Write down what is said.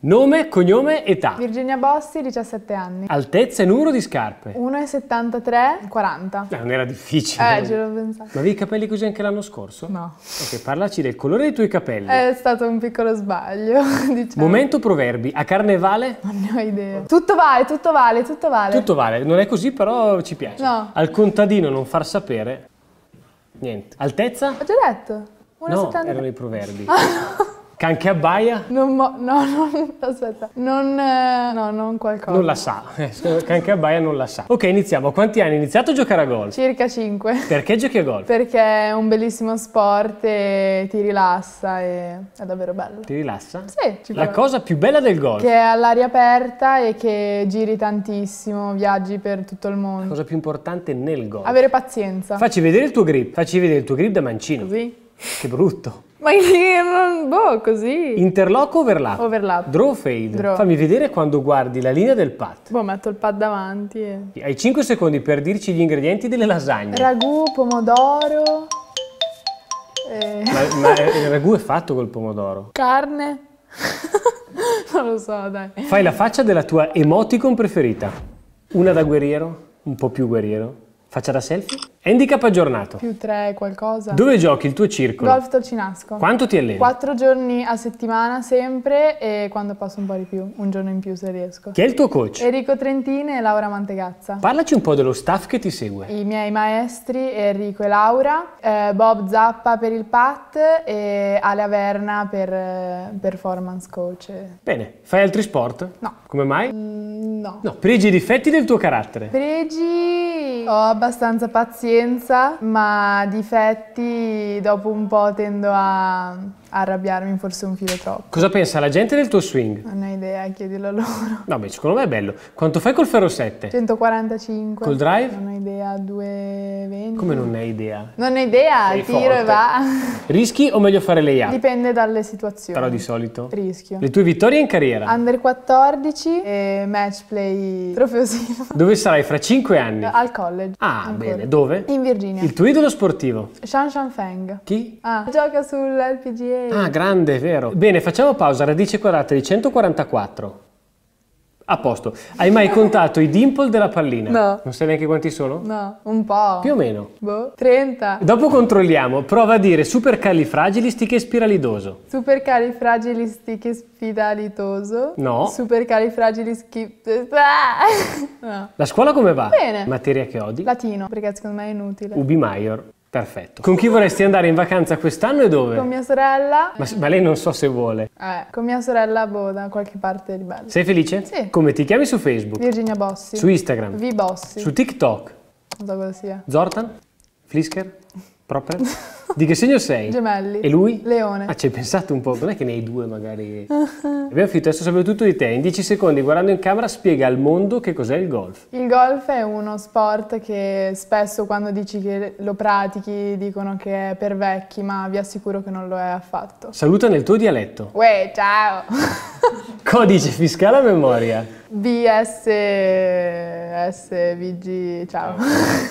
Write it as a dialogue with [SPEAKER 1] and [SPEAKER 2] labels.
[SPEAKER 1] Nome, cognome, età.
[SPEAKER 2] Virginia Bossi, 17 anni.
[SPEAKER 1] Altezza e numero di scarpe.
[SPEAKER 2] 1,73, 40. Eh,
[SPEAKER 1] non era difficile. Eh, ce l'ho pensato. Ma avevi i capelli così anche l'anno scorso? No. Ok, parlaci del colore dei tuoi capelli. È
[SPEAKER 2] stato un piccolo sbaglio, diciamo.
[SPEAKER 1] Momento proverbi, a carnevale?
[SPEAKER 2] Non ne ho idea. Tutto vale, tutto vale, tutto vale. Tutto
[SPEAKER 1] vale, non è così però ci piace. No. Al contadino non far sapere, niente. Altezza?
[SPEAKER 2] Ho già detto. 1,73. No, erano
[SPEAKER 1] i proverbi. Ah, no. Canche abbaia?
[SPEAKER 2] Non mo- no, no, aspetta. Non, eh, no, non qualcosa. Non
[SPEAKER 1] la sa. Eh, Canche abbaia non la sa. Ok, iniziamo. Quanti anni hai iniziato a giocare a golf?
[SPEAKER 2] Circa 5.
[SPEAKER 1] Perché giochi a golf?
[SPEAKER 2] Perché è un bellissimo sport e ti rilassa e è davvero bello. Ti rilassa? Sì. Ci la cosa
[SPEAKER 1] più bella del golf? Che è
[SPEAKER 2] all'aria aperta e che giri tantissimo, viaggi per tutto il mondo. La cosa
[SPEAKER 1] più importante nel golf?
[SPEAKER 2] Avere pazienza. Facci
[SPEAKER 1] vedere il tuo grip. Facci vedere il tuo grip da mancino. Così? Che brutto.
[SPEAKER 2] Ma che boh, così.
[SPEAKER 1] Interlock overlap. Overlap. Draw fade. Draw. Fammi vedere quando guardi la linea del pad.
[SPEAKER 2] Boh, metto il pad davanti e...
[SPEAKER 1] Hai 5 secondi per dirci gli ingredienti delle lasagne.
[SPEAKER 2] Ragù, pomodoro... E... Eh. Ma, ma eh, il
[SPEAKER 1] ragù è fatto col pomodoro?
[SPEAKER 2] Carne? non lo so, dai. Fai la
[SPEAKER 1] faccia della tua emoticon preferita. Una da guerriero, un po' più guerriero. Faccia da selfie. Handicap aggiornato. Più
[SPEAKER 2] tre qualcosa. Dove
[SPEAKER 1] giochi il tuo circolo? Golf
[SPEAKER 2] Torcinasco. Quanto ti alleni? Quattro giorni a settimana sempre e quando posso un po' di più, un giorno in più se riesco. Chi è il tuo coach? Enrico Trentini e Laura Mantegazza.
[SPEAKER 1] Parlaci un po' dello staff che ti segue.
[SPEAKER 2] I miei maestri Enrico e Laura, eh, Bob Zappa per il pat e Ale Averna per eh, performance coach.
[SPEAKER 1] Bene, fai altri sport? No. Come mai? Mm, no. No, pregi e difetti del tuo carattere?
[SPEAKER 2] Pregi ho abbastanza pazienza, ma difetti dopo un po' tendo a arrabbiarmi forse un filo troppo.
[SPEAKER 1] Cosa pensa la gente del tuo swing?
[SPEAKER 2] Non hai dai, a loro.
[SPEAKER 1] No, beh, secondo me è bello. Quanto fai col ferro 7?
[SPEAKER 2] 145. Col drive? Non ho idea, 220.
[SPEAKER 1] Come non hai idea?
[SPEAKER 2] Non ne ho idea, Sei tiro forte. e va.
[SPEAKER 1] Rischi o meglio fare lay up?
[SPEAKER 2] Dipende dalle situazioni. Però di solito? Rischio. Le tue
[SPEAKER 1] vittorie in carriera?
[SPEAKER 2] Under 14 e match play trofeo
[SPEAKER 1] Dove sarai fra 5 anni?
[SPEAKER 2] Al college. Ah, ancora.
[SPEAKER 1] bene. Dove? In Virginia. Il tuo idolo sportivo?
[SPEAKER 2] Shan Shan Feng. Chi? Ah, gioca sull'LPGA. Ah,
[SPEAKER 1] grande, vero. Bene, facciamo pausa. Radice quadrata di 144. 4. A posto. Hai mai contato i dimple della pallina? No. Non sai neanche quanti sono?
[SPEAKER 2] No, un po'. Più o meno? Boh, 30.
[SPEAKER 1] Dopo controlliamo, prova a dire supercalifragilistichespiralidoso.
[SPEAKER 2] Supercalifragilistichespiralidoso. No. Supercalifragilischi... Ah! No.
[SPEAKER 1] La scuola come va? Bene. Materia che odi?
[SPEAKER 2] Latino, perché secondo me è inutile. Ubi
[SPEAKER 1] Maior. Perfetto. Con chi vorresti andare in vacanza quest'anno e dove? Con
[SPEAKER 2] mia sorella.
[SPEAKER 1] Ma, ma, lei non so se vuole.
[SPEAKER 2] Eh, con mia sorella boh, da qualche parte di bello. Sei
[SPEAKER 1] felice? Sì. Come ti chiami su Facebook?
[SPEAKER 2] Virginia Bossi. Su Instagram? V Bossi. Su
[SPEAKER 1] TikTok?
[SPEAKER 2] Non so cosa sia.
[SPEAKER 1] Zortan? Flisker? Proper? Di che segno sei?
[SPEAKER 2] Gemelli. E lui? Leone. Ah,
[SPEAKER 1] ci hai pensato un po', non è che ne hai due magari.
[SPEAKER 2] Abbiamo
[SPEAKER 1] finito, adesso sappiamo tutto di te. In 10 secondi, guardando in camera, spiega al mondo che cos'è il golf.
[SPEAKER 2] Il golf è uno sport che spesso quando dici che lo pratichi dicono che è per vecchi, ma vi assicuro che non lo è affatto.
[SPEAKER 1] Saluta nel tuo dialetto.
[SPEAKER 2] Uè, ciao!
[SPEAKER 1] Codice fiscale a memoria.
[SPEAKER 2] BSSVG, ciao. ciao.